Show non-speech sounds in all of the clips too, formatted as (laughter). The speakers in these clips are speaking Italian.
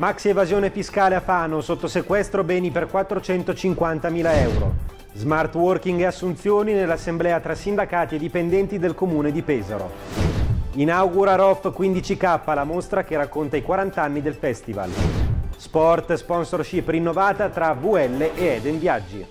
Maxi evasione fiscale a Fano, sotto sequestro beni per 450.000 euro. Smart working e assunzioni nell'assemblea tra sindacati e dipendenti del comune di Pesaro. Inaugura ROF 15K, la mostra che racconta i 40 anni del festival. Sport sponsorship rinnovata tra VL e Eden Viaggi.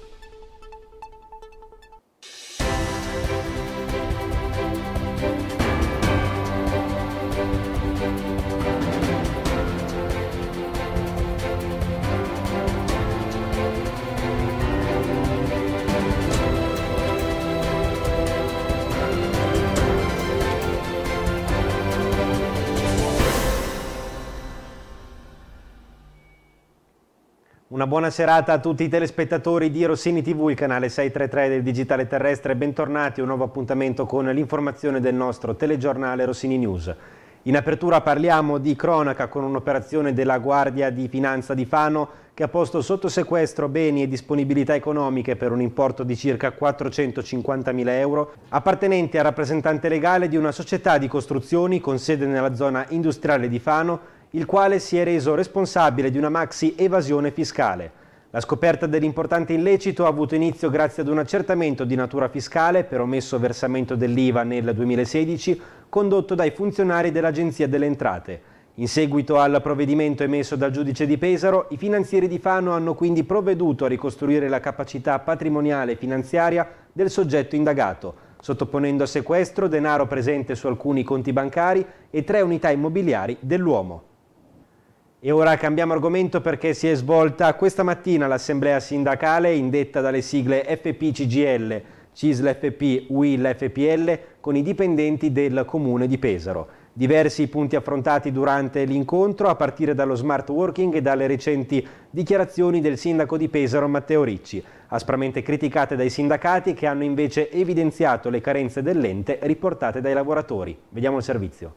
Una buona serata a tutti i telespettatori di Rossini TV, il canale 633 del Digitale Terrestre. Bentornati a un nuovo appuntamento con l'informazione del nostro telegiornale Rossini News. In apertura parliamo di cronaca con un'operazione della Guardia di Finanza di Fano che ha posto sotto sequestro beni e disponibilità economiche per un importo di circa 450.000 euro appartenenti al rappresentante legale di una società di costruzioni con sede nella zona industriale di Fano il quale si è reso responsabile di una maxi evasione fiscale. La scoperta dell'importante illecito ha avuto inizio grazie ad un accertamento di natura fiscale per omesso versamento dell'IVA nel 2016 condotto dai funzionari dell'Agenzia delle Entrate. In seguito al provvedimento emesso dal giudice di Pesaro, i finanzieri di Fano hanno quindi provveduto a ricostruire la capacità patrimoniale e finanziaria del soggetto indagato, sottoponendo a sequestro denaro presente su alcuni conti bancari e tre unità immobiliari dell'uomo. E ora cambiamo argomento perché si è svolta questa mattina l'assemblea sindacale indetta dalle sigle FPCGL, CISL-FP, UIL-FPL con i dipendenti del comune di Pesaro. Diversi punti affrontati durante l'incontro a partire dallo smart working e dalle recenti dichiarazioni del sindaco di Pesaro Matteo Ricci, aspramente criticate dai sindacati che hanno invece evidenziato le carenze dell'ente riportate dai lavoratori. Vediamo il servizio.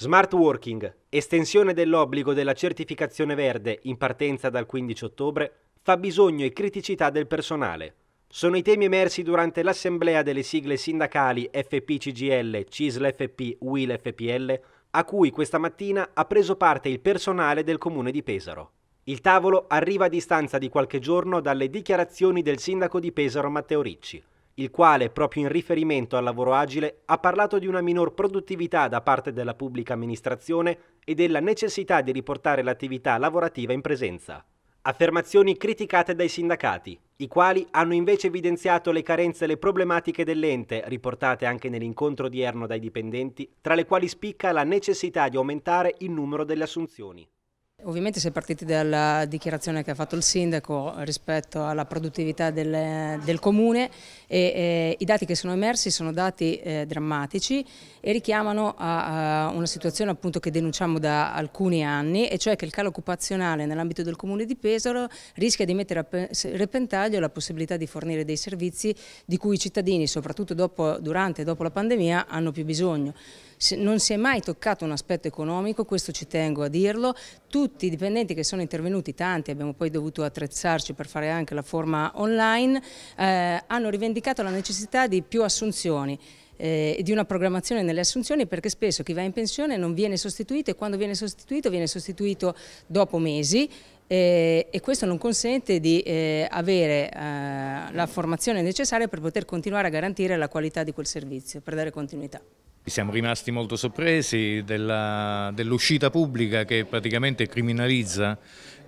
Smart Working, estensione dell'obbligo della certificazione verde in partenza dal 15 ottobre, fabbisogno e criticità del personale. Sono i temi emersi durante l'assemblea delle sigle sindacali FPCGL, CISL-FP, WIL-FPL, a cui questa mattina ha preso parte il personale del comune di Pesaro. Il tavolo arriva a distanza di qualche giorno dalle dichiarazioni del sindaco di Pesaro Matteo Ricci, il quale, proprio in riferimento al lavoro agile, ha parlato di una minor produttività da parte della pubblica amministrazione e della necessità di riportare l'attività lavorativa in presenza. Affermazioni criticate dai sindacati, i quali hanno invece evidenziato le carenze e le problematiche dell'ente, riportate anche nell'incontro odierno dai dipendenti, tra le quali spicca la necessità di aumentare il numero delle assunzioni. Ovviamente si è partiti dalla dichiarazione che ha fatto il sindaco rispetto alla produttività del, del comune e eh, i dati che sono emersi sono dati eh, drammatici e richiamano a, a una situazione che denunciamo da alcuni anni e cioè che il calo occupazionale nell'ambito del comune di Pesaro rischia di mettere a repentaglio la possibilità di fornire dei servizi di cui i cittadini, soprattutto dopo, durante e dopo la pandemia, hanno più bisogno. Se, non si è mai toccato un aspetto economico, questo ci tengo a dirlo, Tutti tutti i dipendenti che sono intervenuti, tanti, abbiamo poi dovuto attrezzarci per fare anche la forma online, eh, hanno rivendicato la necessità di più assunzioni e eh, di una programmazione nelle assunzioni perché spesso chi va in pensione non viene sostituito e quando viene sostituito viene sostituito dopo mesi eh, e questo non consente di eh, avere eh, la formazione necessaria per poter continuare a garantire la qualità di quel servizio, per dare continuità siamo rimasti molto sorpresi dell'uscita dell pubblica che praticamente criminalizza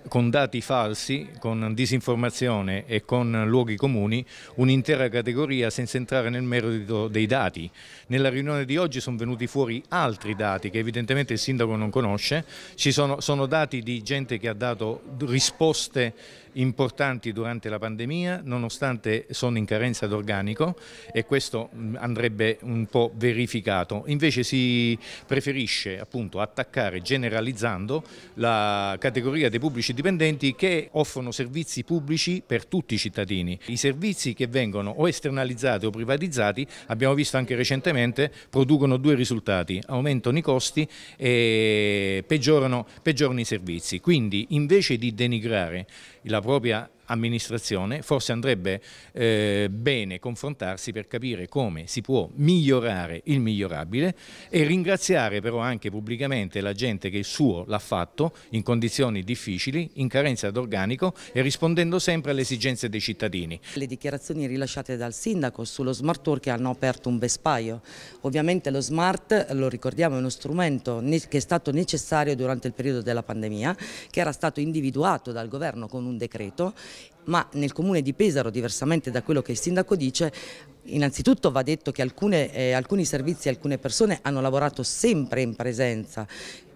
con dati falsi, con disinformazione e con luoghi comuni un'intera categoria senza entrare nel merito dei dati. Nella riunione di oggi sono venuti fuori altri dati che evidentemente il sindaco non conosce, sono, sono, dati di gente che ha dato risposte importanti durante la pandemia, nonostante sono in carenza d'organico e questo mm, andrebbe un po' verificato. Invece si preferisce appunto attaccare generalizzando la categoria dei pubblici dipendenti che offrono servizi pubblici per tutti i cittadini. I servizi che vengono o esternalizzati o privatizzati, abbiamo visto anche recentemente, producono due risultati, aumentano i costi e peggiorano, peggiorano i servizi. Quindi invece di denigrare y la propia amministrazione, forse andrebbe eh, bene confrontarsi per capire come si può migliorare il migliorabile e ringraziare però anche pubblicamente la gente che il suo l'ha fatto in condizioni difficili, in carenza d'organico e rispondendo sempre alle esigenze dei cittadini. Le dichiarazioni rilasciate dal sindaco sullo smart work hanno aperto un vespaio. Ovviamente lo smart, lo ricordiamo, è uno strumento che è stato necessario durante il periodo della pandemia, che era stato individuato dal governo con un decreto ma nel comune di Pesaro, diversamente da quello che il sindaco dice, innanzitutto va detto che alcune, eh, alcuni servizi e alcune persone hanno lavorato sempre in presenza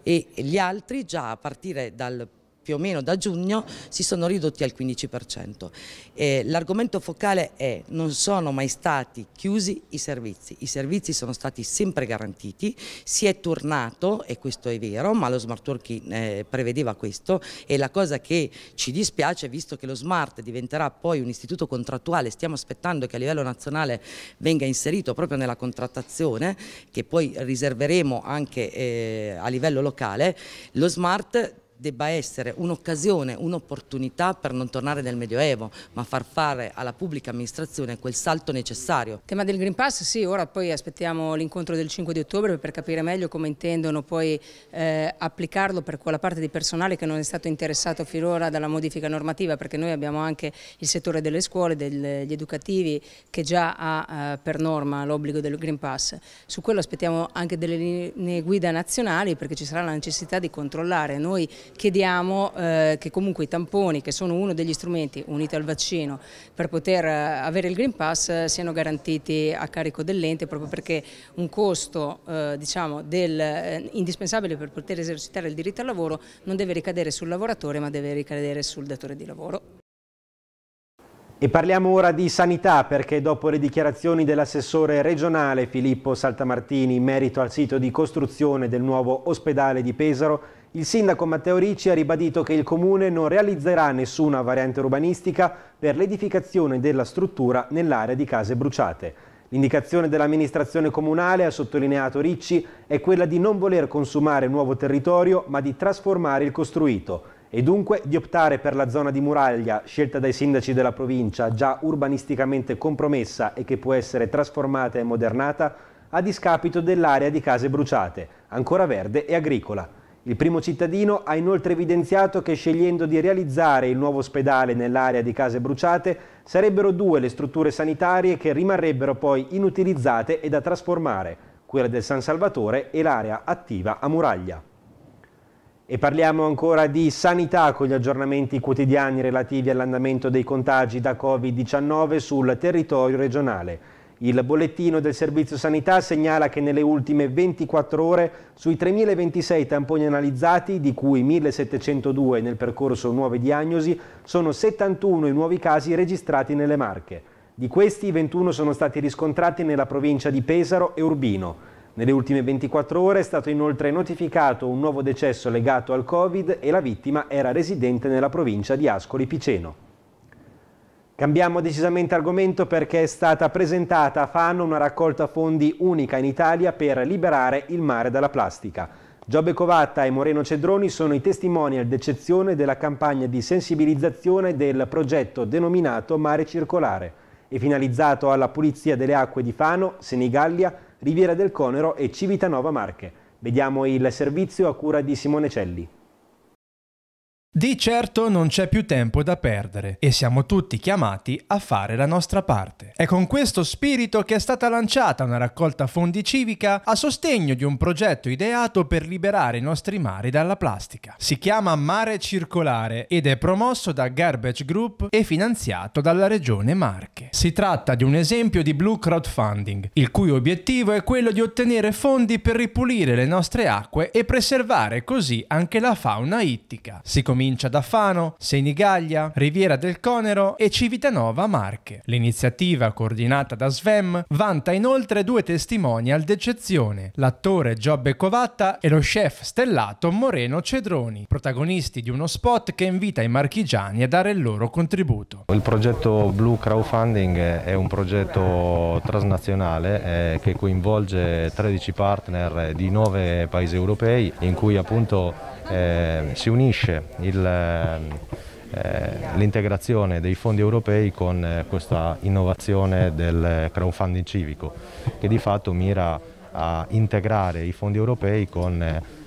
e gli altri già a partire dal più o meno da giugno si sono ridotti al 15%. Eh, l'argomento focale è non sono mai stati chiusi i servizi, i servizi sono stati sempre garantiti, si è tornato, e questo è vero, ma lo smart working eh, prevedeva questo e la cosa che ci dispiace, visto che lo smart diventerà poi un istituto contrattuale, stiamo aspettando che a livello nazionale venga inserito proprio nella contrattazione, che poi riserveremo anche eh, a livello locale, lo smart debba essere un'occasione, un'opportunità per non tornare nel Medioevo, ma far fare alla pubblica amministrazione quel salto necessario. Il tema del Green Pass, sì, ora poi aspettiamo l'incontro del 5 di ottobre per capire meglio come intendono poi eh, applicarlo per quella parte di personale che non è stato interessato finora dalla modifica normativa, perché noi abbiamo anche il settore delle scuole, degli educativi, che già ha eh, per norma l'obbligo del Green Pass. Su quello aspettiamo anche delle linee guida nazionali, perché ci sarà la necessità di controllare. Noi chiediamo eh, che comunque i tamponi, che sono uno degli strumenti uniti al vaccino per poter eh, avere il Green Pass, siano garantiti a carico dell'ente proprio perché un costo eh, diciamo, del, eh, indispensabile per poter esercitare il diritto al lavoro non deve ricadere sul lavoratore ma deve ricadere sul datore di lavoro. E parliamo ora di sanità perché dopo le dichiarazioni dell'assessore regionale Filippo Saltamartini in merito al sito di costruzione del nuovo ospedale di Pesaro il sindaco Matteo Ricci ha ribadito che il comune non realizzerà nessuna variante urbanistica per l'edificazione della struttura nell'area di case bruciate. L'indicazione dell'amministrazione comunale, ha sottolineato Ricci, è quella di non voler consumare nuovo territorio ma di trasformare il costruito e dunque di optare per la zona di muraglia scelta dai sindaci della provincia già urbanisticamente compromessa e che può essere trasformata e modernata a discapito dell'area di case bruciate, ancora verde e agricola. Il primo cittadino ha inoltre evidenziato che scegliendo di realizzare il nuovo ospedale nell'area di case bruciate sarebbero due le strutture sanitarie che rimarrebbero poi inutilizzate e da trasformare, quella del San Salvatore e l'area attiva a Muraglia. E parliamo ancora di sanità con gli aggiornamenti quotidiani relativi all'andamento dei contagi da Covid-19 sul territorio regionale. Il bollettino del Servizio Sanità segnala che nelle ultime 24 ore sui 3.026 tamponi analizzati, di cui 1.702 nel percorso nuove diagnosi, sono 71 i nuovi casi registrati nelle Marche. Di questi 21 sono stati riscontrati nella provincia di Pesaro e Urbino. Nelle ultime 24 ore è stato inoltre notificato un nuovo decesso legato al Covid e la vittima era residente nella provincia di Ascoli Piceno. Cambiamo decisamente argomento perché è stata presentata a Fano una raccolta fondi unica in Italia per liberare il mare dalla plastica. Giobbe Covatta e Moreno Cedroni sono i testimonial d'eccezione della campagna di sensibilizzazione del progetto denominato Mare Circolare e finalizzato alla pulizia delle acque di Fano, Senigallia, Riviera del Conero e Civitanova Marche. Vediamo il servizio a cura di Simone Celli. Di certo non c'è più tempo da perdere e siamo tutti chiamati a fare la nostra parte. È con questo spirito che è stata lanciata una raccolta fondi civica a sostegno di un progetto ideato per liberare i nostri mari dalla plastica. Si chiama Mare Circolare ed è promosso da Garbage Group e finanziato dalla Regione Marche. Si tratta di un esempio di blue crowdfunding, il cui obiettivo è quello di ottenere fondi per ripulire le nostre acque e preservare così anche la fauna ittica. Si comincia da Fano, Senigallia, Riviera del Conero e Civitanova Marche. L'iniziativa, coordinata da Svem, vanta inoltre due testimonial d'eccezione, l'attore Giobbe Covatta e lo chef stellato Moreno Cedroni, protagonisti di uno spot che invita i marchigiani a dare il loro contributo. Il progetto Blue Crowdfunding è un progetto transnazionale eh, che coinvolge 13 partner di 9 paesi europei in cui appunto eh, si unisce eh, eh, l'integrazione eh, dei fondi europei con eh, questa innovazione del crowdfunding civico che di fatto mira a integrare i fondi europei con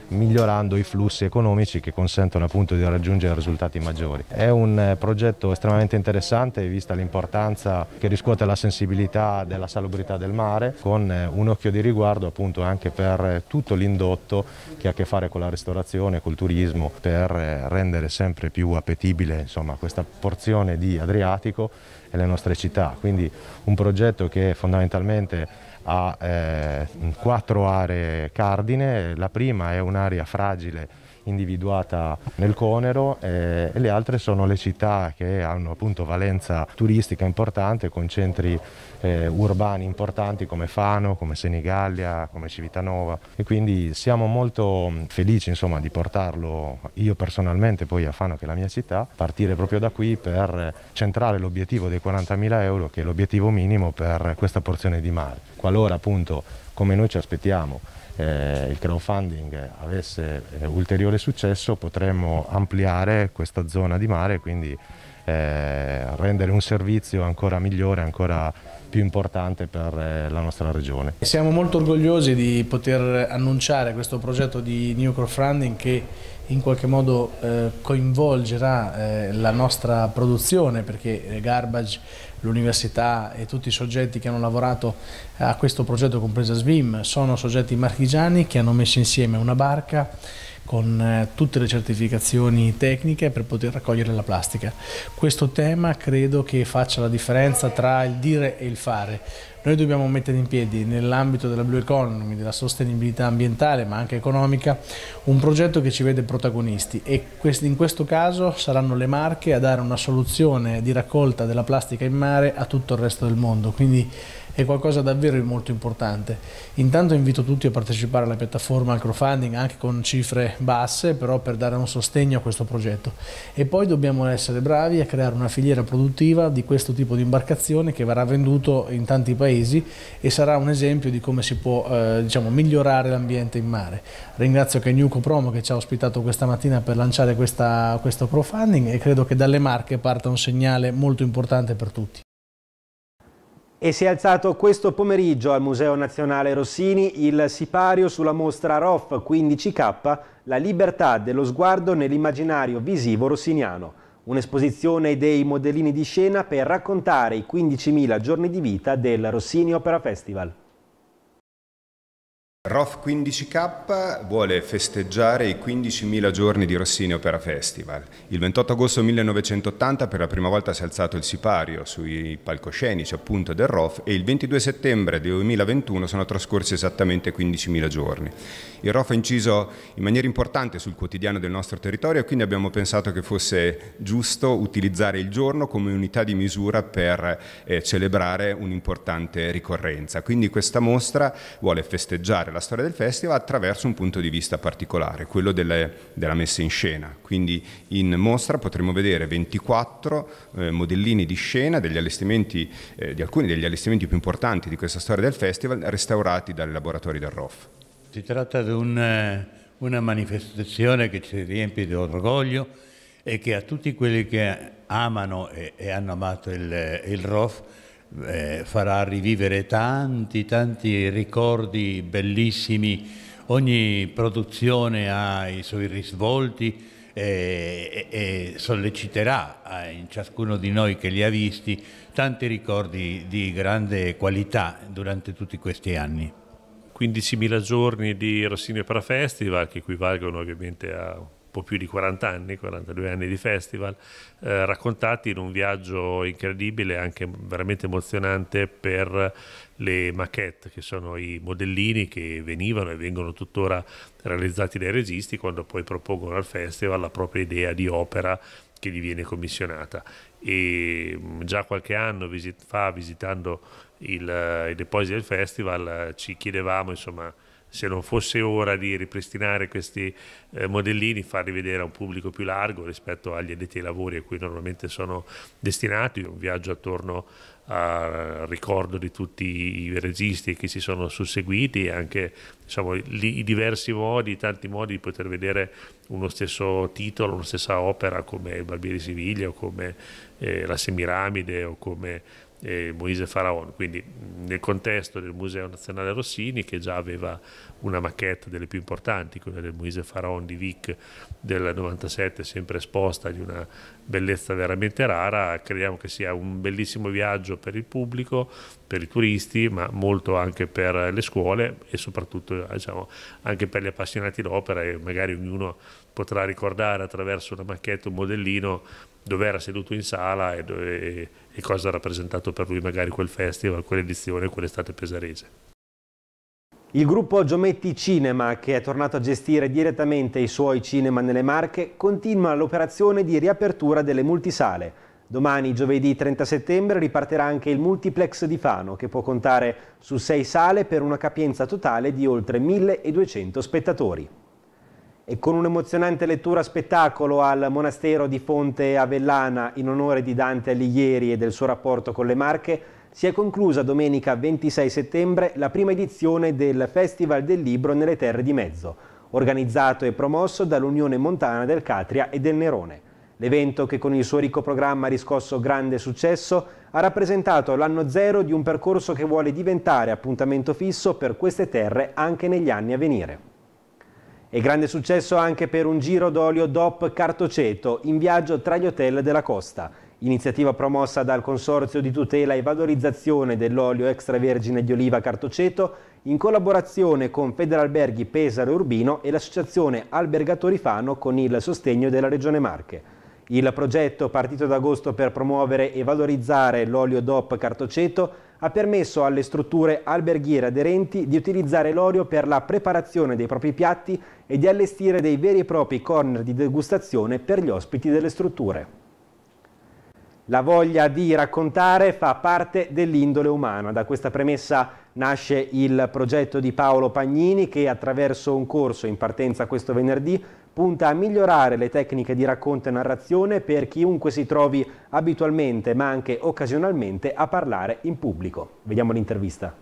migliorando i flussi economici che consentono appunto di raggiungere risultati maggiori. È un eh, progetto estremamente interessante vista l'importanza che riscuote la sensibilità della salubrità del mare con eh, un occhio di riguardo appunto anche per eh, tutto l'indotto che ha a che fare con la ristorazione, col turismo per rendere sempre più appetibile insomma, questa porzione di Adriatico e le nostre città. Quindi un progetto che fondamentalmente ha eh, quattro aree cardine, la prima è un'area fragile individuata nel Conero eh, e, le altre sono le città che hanno appunto valenza turistica importante con centri eh, urbani importanti come Fano, come Senigallia, come Civitanova e quindi siamo molto mm, felici insomma, di portarlo io personalmente poi a Fano che è la mia città, partire proprio da qui per centrare l'obiettivo dei 40.000 euro che è l'obiettivo minimo per questa porzione di mare. Qualora appunto come noi ci aspettiamo eh, il crowdfunding avesse eh, ulteriore successo potremmo ampliare questa zona di mare e quindi eh, rendere un servizio ancora migliore, ancora più importante per eh, la nostra regione. Siamo molto orgogliosi di poter annunciare questo progetto di New Crowdfunding che in qualche modo eh, coinvolgerà eh, la nostra produzione perché eh, Garbage, l'università e tutti i soggetti che hanno lavorato a questo progetto, compresa SVIM, sono soggetti marchigiani che hanno messo insieme una barca con eh, tutte le certificazioni tecniche per poter raccogliere la plastica. Questo tema credo che faccia la differenza tra il dire e il fare. Noi dobbiamo mettere in piedi nell'ambito della Blue Economy, della sostenibilità ambientale ma anche economica, un progetto che ci vede protagonisti e in questo caso saranno le Marche a dare una soluzione di raccolta della plastica in mare a tutto il resto del mondo. Quindi è qualcosa davvero molto importante. Intanto invito tutti a partecipare alla piattaforma al crowdfunding anche con cifre basse, però per dare un sostegno a questo progetto. E poi dobbiamo essere bravi a creare una filiera produttiva di questo tipo di imbarcazione che verrà venduto in tanti paesi e sarà un esempio di come si può eh, diciamo, migliorare l'ambiente in mare. Ringrazio Kenyu Promo che ci ha ospitato questa mattina per lanciare questa, questo crowdfunding e credo che dalle Marche parta un segnale molto importante per tutti. E si è alzato questo pomeriggio al Museo Nazionale Rossini il sipario sulla mostra ROF 15K La libertà dello sguardo nell'immaginario visivo rossiniano, un'esposizione dei modellini di scena per raccontare i 15.000 giorni di vita del Rossini Opera Festival. Roth 15K vuole festeggiare i 15.000 giorni di Rossini Opera Festival. Il 28 agosto 1980 per la prima volta si è alzato il sipario sui palcoscenici appunto del Roth e il 22 settembre 2021 sono trascorsi esattamente 15.000 giorni. Il Roth ha inciso in maniera importante sul quotidiano del nostro territorio e quindi abbiamo pensato che fosse giusto utilizzare il giorno come unità di misura per eh, celebrare un'importante ricorrenza. Quindi questa mostra vuole festeggiare la la storia del festival attraverso un punto di vista particolare, quello delle, della messa in scena. Quindi in mostra potremo vedere 24 eh, modellini di scena degli allestimenti, eh, di alcuni degli allestimenti più importanti di questa storia del festival, restaurati dai laboratori del ROF. Si tratta di un, eh, una manifestazione che ci riempie di orgoglio e che a tutti quelli che amano e, e hanno amato il, il ROF eh, farà rivivere tanti, tanti ricordi bellissimi. Ogni produzione ha i suoi risvolti e, eh, e, e solleciterà eh, in ciascuno di noi che li ha visti tanti ricordi di grande qualità durante tutti questi anni. 15.000 giorni di Rossini Opera Festival che equivalgono ovviamente a po' più di 40 anni, 42 anni di festival, eh, raccontati in un viaggio incredibile, anche veramente emozionante per le maquette, che sono i modellini che venivano e vengono tuttora realizzati dai registi quando poi propongono al festival la propria idea di opera che gli viene commissionata e mm, già qualche anno visit fa visitando il, eh, i depositi del festival eh, ci chiedevamo insomma se non fosse ora di ripristinare questi eh, modellini, farli vedere a un pubblico più largo rispetto agli addetti ai lavori a cui normalmente sono destinati, un viaggio attorno al ricordo di tutti i registi che si sono susseguiti e anche diciamo, li, i diversi modi, tanti modi di poter vedere uno stesso titolo, una stessa opera come il Barbieri Siviglia o come eh, la Semiramide o come e Moise Faraon, quindi nel contesto del Museo Nazionale Rossini che già aveva una maquetta delle più importanti, quella del Moise Faraon di Vic del 97, sempre esposta di una bellezza veramente rara, crediamo che sia un bellissimo viaggio per il pubblico, per i turisti, ma molto anche per le scuole e soprattutto diciamo, anche per gli appassionati d'opera e magari ognuno potrà ricordare attraverso una maquetta, un modellino, dove era seduto in sala e, dove, e cosa ha rappresentato per lui magari quel festival, quell'edizione, quell'estate pesarese. Il gruppo Giometti Cinema, che è tornato a gestire direttamente i suoi cinema nelle Marche, continua l'operazione di riapertura delle multisale. Domani, giovedì 30 settembre, ripartirà anche il multiplex di Fano, che può contare su sei sale per una capienza totale di oltre 1200 spettatori e con un'emozionante lettura spettacolo al monastero di Fonte Avellana in onore di Dante Alighieri e del suo rapporto con le Marche, si è conclusa domenica 26 settembre la prima edizione del Festival del Libro nelle Terre di Mezzo, organizzato e promosso dall'Unione Montana del Catria e del Nerone. L'evento, che con il suo ricco programma ha riscosso grande successo, ha rappresentato l'anno zero di un percorso che vuole diventare appuntamento fisso per queste terre anche negli anni a venire. E grande successo anche per un giro d'olio DOP Cartoceto in viaggio tra gli hotel della costa. Iniziativa promossa dal Consorzio di tutela e valorizzazione dell'olio extravergine di oliva Cartoceto in collaborazione con Federalberghi Pesaro Urbino e l'associazione Albergatori Fano con il sostegno della Regione Marche. Il progetto partito ad agosto per promuovere e valorizzare l'olio DOP Cartoceto ha permesso alle strutture alberghiere aderenti di utilizzare l'olio per la preparazione dei propri piatti e di allestire dei veri e propri corner di degustazione per gli ospiti delle strutture. La voglia di raccontare fa parte dell'indole umana. Da questa premessa nasce il progetto di Paolo Pagnini che attraverso un corso in partenza questo venerdì punta a migliorare le tecniche di racconto e narrazione per chiunque si trovi abitualmente ma anche occasionalmente a parlare in pubblico. Vediamo l'intervista.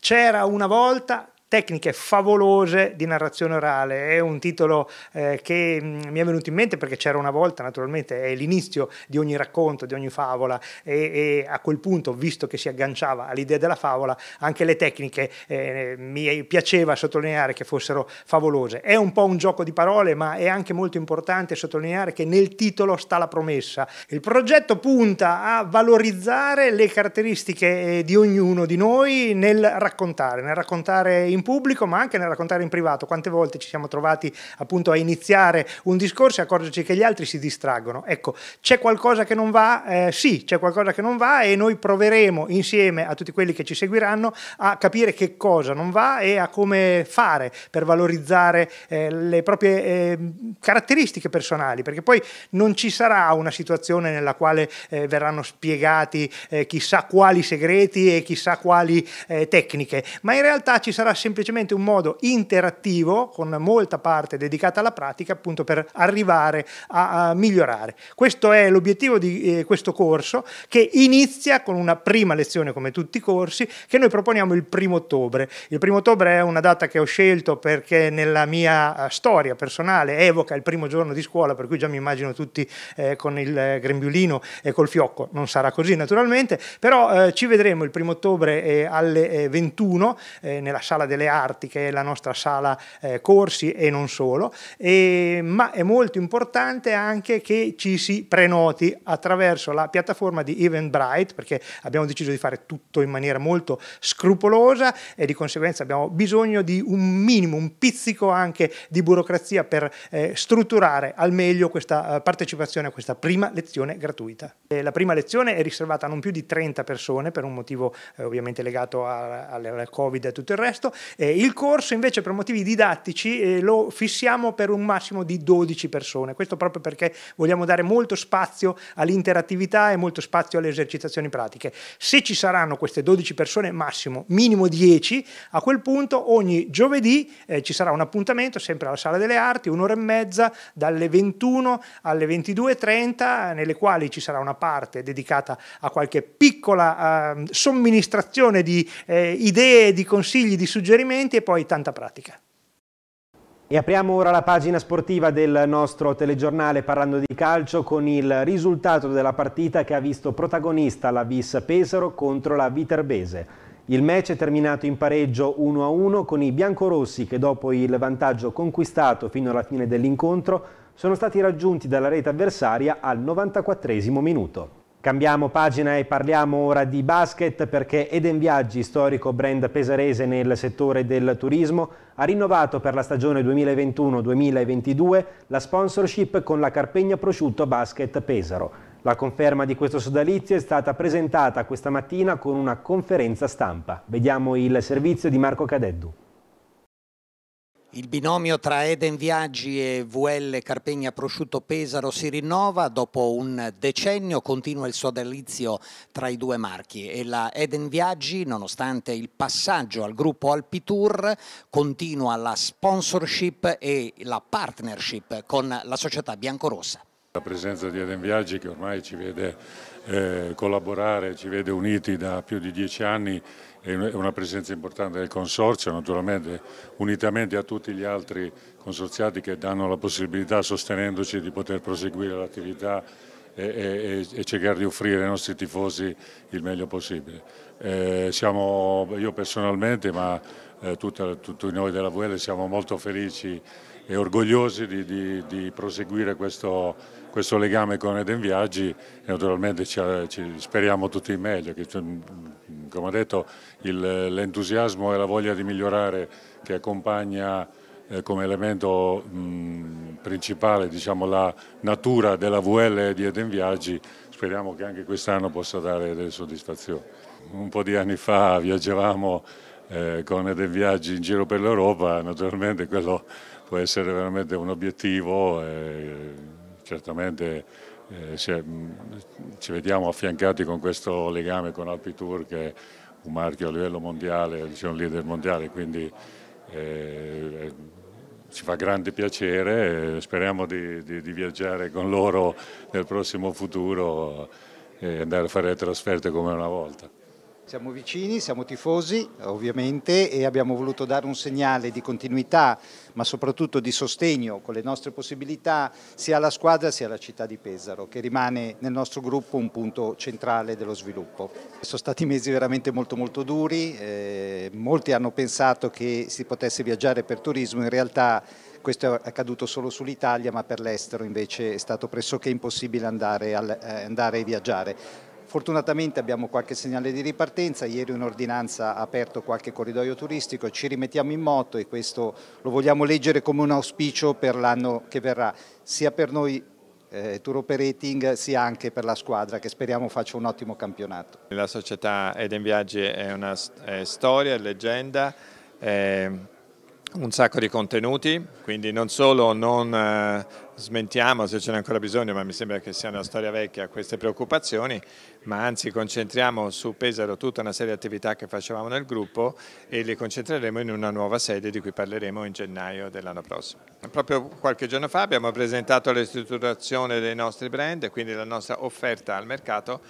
C'era una volta tecniche favolose di narrazione orale. È un titolo eh, che mm, mi è venuto in mente perché c'era una volta, naturalmente, è l'inizio di ogni racconto, di ogni favola e, e a quel punto, visto che si agganciava all'idea della favola, anche le tecniche eh, mi piaceva sottolineare che fossero favolose. È un po' un gioco di parole, ma è anche molto importante sottolineare che nel titolo sta la promessa. Il progetto punta a valorizzare le caratteristiche eh, di ognuno di noi nel raccontare, nel raccontare in in pubblico ma anche nel raccontare in privato. Quante volte ci siamo trovati appunto a iniziare un discorso e accorgerci che gli altri si distraggono. Ecco, c'è qualcosa che non va? Eh, sì, c'è qualcosa che non va e noi proveremo insieme a tutti quelli che ci seguiranno a capire che cosa non va e a come fare per valorizzare eh, le proprie eh, caratteristiche personali, perché poi non ci sarà una situazione nella quale eh, verranno spiegati eh, chissà quali segreti e chissà quali eh, tecniche, ma in realtà ci sarà sempre semplicemente un modo interattivo con molta parte dedicata alla pratica appunto per arrivare a, a migliorare. Questo è l'obiettivo di eh, questo corso che inizia con una prima lezione come tutti i corsi che noi proponiamo il primo ottobre. Il primo ottobre è una data che ho scelto perché nella mia eh, storia personale evoca il primo giorno di scuola per cui già mi immagino tutti eh, con il eh, grembiulino e col fiocco, non sarà così naturalmente, però eh, ci vedremo il primo ottobre alle 21 nella sala della delle arti, che è la nostra sala eh, corsi e non solo, e, ma è molto importante anche che ci si prenoti attraverso la piattaforma di Eventbrite, perché abbiamo deciso di fare tutto in maniera molto scrupolosa e di conseguenza abbiamo bisogno di un minimo, un pizzico anche di burocrazia per eh, strutturare al meglio questa eh, partecipazione a questa prima lezione gratuita. E la prima lezione è riservata a non più di 30 persone per un motivo eh, ovviamente legato al Covid e tutto il resto eh, il corso invece per motivi didattici eh, lo fissiamo per un massimo di 12 persone, questo proprio perché vogliamo dare molto spazio all'interattività e molto spazio alle esercitazioni pratiche. Se ci saranno queste 12 persone massimo, minimo 10, a quel punto ogni giovedì eh, ci sarà un appuntamento sempre alla Sala delle Arti, un'ora e mezza dalle 21 alle 22.30 nelle quali ci sarà una parte dedicata a qualche piccola ehm, somministrazione di eh, idee, di consigli, di suggerimenti esperimenti e poi tanta pratica. E apriamo ora la pagina sportiva del nostro telegiornale parlando di calcio con il risultato della partita che ha visto protagonista la Vis Pesaro contro la Viterbese. Il match è terminato in pareggio 1-1 con i biancorossi che dopo il vantaggio conquistato fino alla fine dell'incontro sono stati raggiunti dalla rete avversaria al 94 minuto. Cambiamo pagina e parliamo ora di basket perché Eden Viaggi, storico brand pesarese nel settore del turismo, ha rinnovato per la stagione 2021-2022 la sponsorship con la Carpegna Prosciutto Basket Pesaro. La conferma di questo sodalizio è stata presentata questa mattina con una conferenza stampa. Vediamo il servizio di Marco Cadeddu. Il binomio tra Eden Viaggi e VL Carpegna Prosciutto Pesaro si rinnova, dopo un decennio continua il suo delizio tra i due marchi e la Eden Viaggi, nonostante il passaggio al gruppo Alpitour, continua la sponsorship e la partnership con la società biancorossa. La presenza di Eden Viaggi che ormai ci vede eh, collaborare, ci vede uniti da più di dieci anni è una presenza importante del Consorzio, naturalmente unitamente a tutti gli altri consorziati che danno la possibilità, sostenendoci, di poter proseguire l'attività e, e, e, cercare di offrire ai nostri tifosi il meglio possibile. Eh, siamo, io personalmente, ma eh, tutta, tutti noi della VL siamo molto felici e orgogliosi di, di, di proseguire questo, questo, legame con Eden Viaggi e naturalmente ci, ci speriamo tutti il meglio, che cioè, come ho detto l'entusiasmo e la voglia di migliorare che accompagna eh, come elemento mh, principale diciamo, la natura della VL di Eden Viaggi, speriamo che anche quest'anno possa dare delle soddisfazioni. Un po' di anni fa viaggiavamo eh, con Eden Viaggi in giro per l'Europa, naturalmente quello può essere veramente un obiettivo, eh, certamente eh, eh, ci vediamo affiancati con questo legame con Alpitour che è un marchio a livello mondiale, c'è diciamo, un leader mondiale, quindi eh, eh, ci fa grande piacere, e eh, speriamo di, di, di, viaggiare con loro nel prossimo futuro e andare a fare le trasferte come una volta. Siamo vicini, siamo tifosi ovviamente e abbiamo voluto dare un segnale di continuità ma soprattutto di sostegno con le nostre possibilità sia alla squadra sia alla città di Pesaro che rimane nel nostro gruppo un punto centrale dello sviluppo. Sono stati mesi veramente molto molto duri, eh, molti hanno pensato che si potesse viaggiare per turismo, in realtà questo è accaduto solo sull'Italia ma per l'estero invece è stato pressoché impossibile andare, al, eh, andare e viaggiare. Fortunatamente abbiamo qualche segnale di ripartenza, ieri un'ordinanza ha aperto qualche corridoio turistico, ci rimettiamo in moto e questo lo vogliamo leggere come un auspicio per l'anno che verrà, sia per noi eh, tour operating sia anche per la squadra che speriamo faccia un ottimo campionato. La società Eden Viaggi è una è storia, leggenda, è un sacco di contenuti, quindi non solo non eh, smentiamo se ce n'è ancora bisogno, ma mi sembra che sia una storia vecchia queste preoccupazioni, ma anzi concentriamo su Pesaro tutta una serie di attività che facevamo nel gruppo e le concentreremo in una nuova sede di cui parleremo in gennaio dell'anno prossimo. Proprio qualche giorno fa abbiamo presentato la ristrutturazione dei nostri brand, quindi la nostra offerta al mercato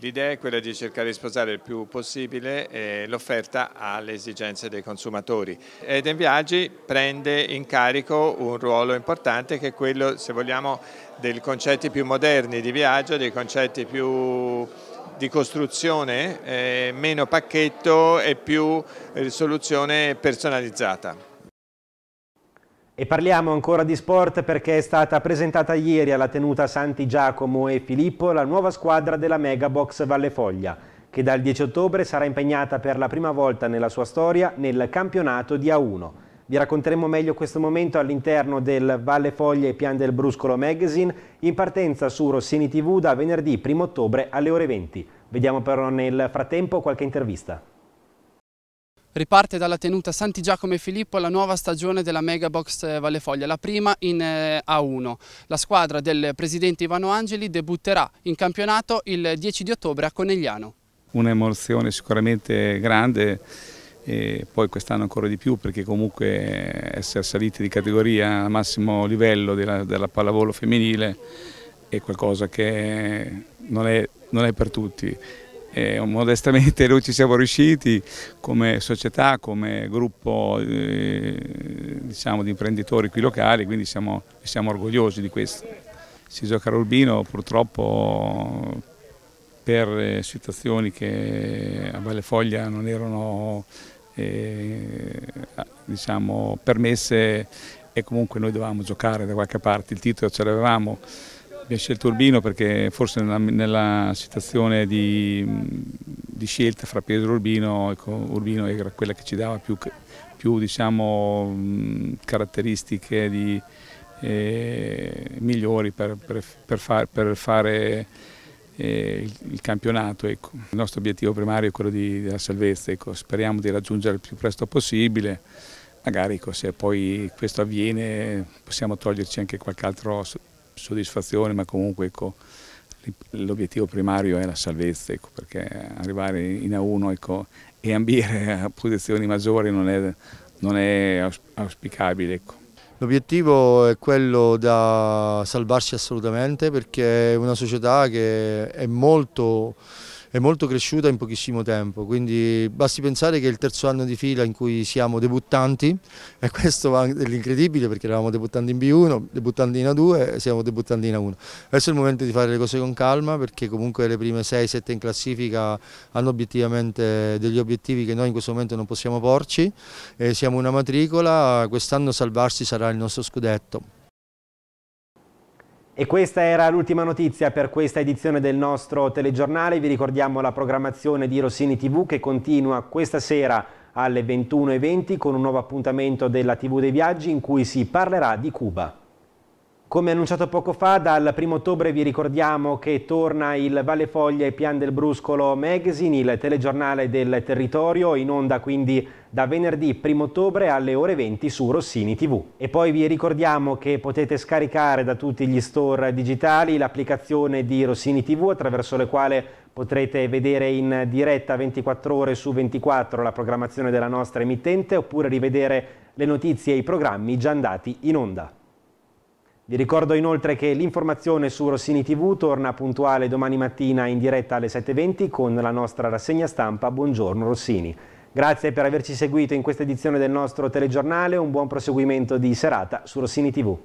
L'idea è quella di cercare di sposare il più possibile eh, l'offerta alle esigenze dei consumatori. Eden Viaggi prende in carico un ruolo importante che è quello, se vogliamo, dei concetti più moderni di viaggio, dei concetti più di costruzione, eh, meno pacchetto e più eh, soluzione personalizzata. E parliamo ancora di sport perché è stata presentata ieri alla tenuta Santi Giacomo e Filippo la nuova squadra della Megabox Valle Foglia, che dal 10 ottobre sarà impegnata per la prima volta nella sua storia nel campionato di A1. Vi racconteremo meglio questo momento all'interno del Valle Foglia e Pian del Bruscolo Magazine, in partenza su Rossini TV da venerdì 1 ottobre alle ore 20. Vediamo però nel frattempo qualche intervista. Riparte dalla tenuta Santi Giacomo e Filippo la nuova stagione della Megabox eh, Valle Foglia, la prima in eh, A1. La squadra del presidente Ivano Angeli debutterà in campionato il 10 di ottobre a Conegliano. Un'emozione sicuramente grande e poi quest'anno ancora di più perché comunque eh, essere saliti di categoria al massimo livello della, della pallavolo femminile è qualcosa che non è, non è per tutti. E modestamente noi ci siamo riusciti come società, come gruppo eh, diciamo, di imprenditori qui locali, quindi siamo, siamo orgogliosi di questo. Si gioca a Urbino purtroppo per eh, situazioni che a Valle Foglia non erano eh, diciamo, permesse e comunque noi dovevamo giocare da qualche parte, il titolo ce l'avevamo. Abbiamo scelto Urbino perché forse nella, nella situazione di, di, scelta fra Pietro e Urbino, ecco, Urbino era quella che ci dava più, più diciamo, caratteristiche di, eh, migliori per, per, per, far, per fare eh, il, il, campionato. Ecco. Il nostro obiettivo primario è quello di, della salvezza, ecco. speriamo di raggiungere il più presto possibile magari ecco, se poi questo avviene possiamo toglierci anche qualche altro soddisfazione, ma comunque ecco, l'obiettivo primario è la salvezza, ecco, perché arrivare in A1 ecco, e ambire a posizioni maggiori non è, non è auspicabile. Ecco. L'obiettivo è quello da salvarsi assolutamente perché è una società che è molto è molto cresciuta in pochissimo tempo, quindi basti pensare che è il terzo anno di fila in cui siamo debuttanti (laughs) e questo è l'incredibile perché eravamo debuttanti in B1, debuttanti in A2 e siamo debuttanti in A1. Adesso è il momento di fare le cose con calma perché comunque le prime 6-7 in classifica hanno obiettivamente degli obiettivi che noi in questo momento non possiamo porci, siamo una matricola, quest'anno salvarsi sarà il nostro scudetto. E questa era l'ultima notizia per questa edizione del nostro telegiornale. Vi ricordiamo la programmazione di Rossini TV che continua questa sera alle 21.20 con un nuovo appuntamento della TV dei Viaggi in cui si parlerà di Cuba. Come annunciato poco fa, dal 1 ottobre vi ricordiamo che torna il Valle Foglia e Pian del Bruscolo Magazine, il telegiornale del territorio, in onda quindi da venerdì 1 ottobre alle ore 20 su Rossini TV. E poi vi ricordiamo che potete scaricare da tutti gli store digitali l'applicazione di Rossini TV attraverso la quale potrete vedere in diretta 24 ore su 24 la programmazione della nostra emittente oppure rivedere le notizie e i programmi già andati in onda. Vi ricordo inoltre che l'informazione su Rossini TV torna puntuale domani mattina in diretta alle 7.20 con la nostra rassegna stampa Buongiorno Rossini. Grazie per averci seguito in questa edizione del nostro telegiornale, un buon proseguimento di serata su Rossini TV.